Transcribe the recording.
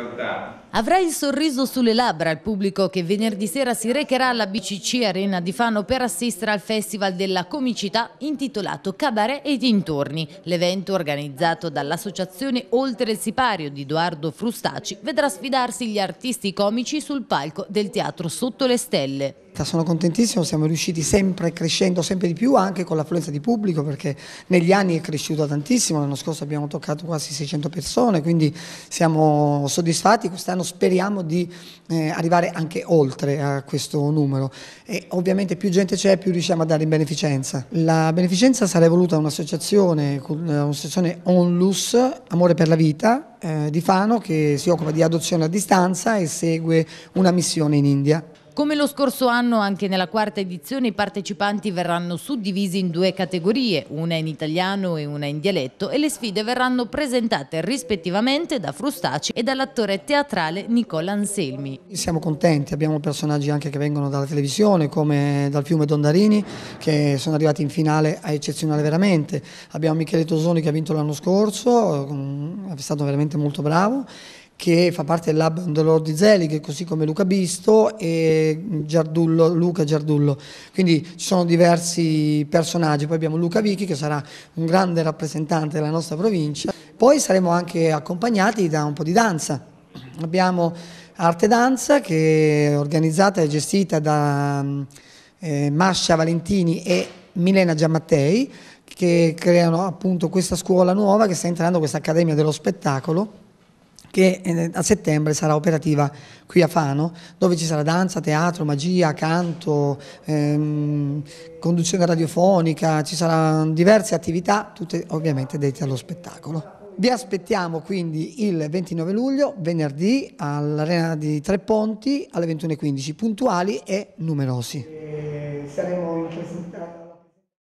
realtà. Avrà il sorriso sulle labbra il pubblico che venerdì sera si recherà alla BCC Arena di Fano per assistere al Festival della Comicità intitolato Cabaret e dintorni. L'evento organizzato dall'associazione Oltre il Sipario di Edoardo Frustaci vedrà sfidarsi gli artisti comici sul palco del Teatro Sotto le Stelle. Ecco, sono contentissimo, siamo riusciti sempre crescendo sempre di più anche con l'affluenza di pubblico perché negli anni è cresciuta tantissimo, l'anno scorso abbiamo toccato quasi 600 persone, quindi siamo soddisfatti, quest'anno speriamo di eh, arrivare anche oltre a questo numero e ovviamente più gente c'è più riusciamo a dare in beneficenza. La beneficenza sarà evoluta un'associazione, un'associazione ONLUS, Amore per la Vita, eh, di Fano che si occupa di adozione a distanza e segue una missione in India. Come lo scorso anno, anche nella quarta edizione i partecipanti verranno suddivisi in due categorie, una in italiano e una in dialetto, e le sfide verranno presentate rispettivamente da Frustaci e dall'attore teatrale Nicola Anselmi. Siamo contenti, abbiamo personaggi anche che vengono dalla televisione, come dal fiume Dondarini, che sono arrivati in finale a eccezionale veramente. Abbiamo Michele Tosoni che ha vinto l'anno scorso, mm, è stato veramente molto bravo che fa parte del lab Dolor di Zelig, così come Luca Bisto e Giardullo, Luca Giardullo. Quindi ci sono diversi personaggi. Poi abbiamo Luca Vichi che sarà un grande rappresentante della nostra provincia. Poi saremo anche accompagnati da un po' di danza. Abbiamo Arte Danza che è organizzata e gestita da eh, Mascia Valentini e Milena Giammattei che creano appunto questa scuola nuova che sta entrando questa Accademia dello Spettacolo che eh, a settembre sarà operativa qui a Fano, dove ci sarà danza, teatro, magia, canto, ehm, conduzione radiofonica, ci saranno diverse attività, tutte ovviamente dette allo spettacolo. Vi aspettiamo quindi il 29 luglio, venerdì, all'Arena di Tre Ponti alle 21.15, puntuali e numerosi. E saremo in presentazione.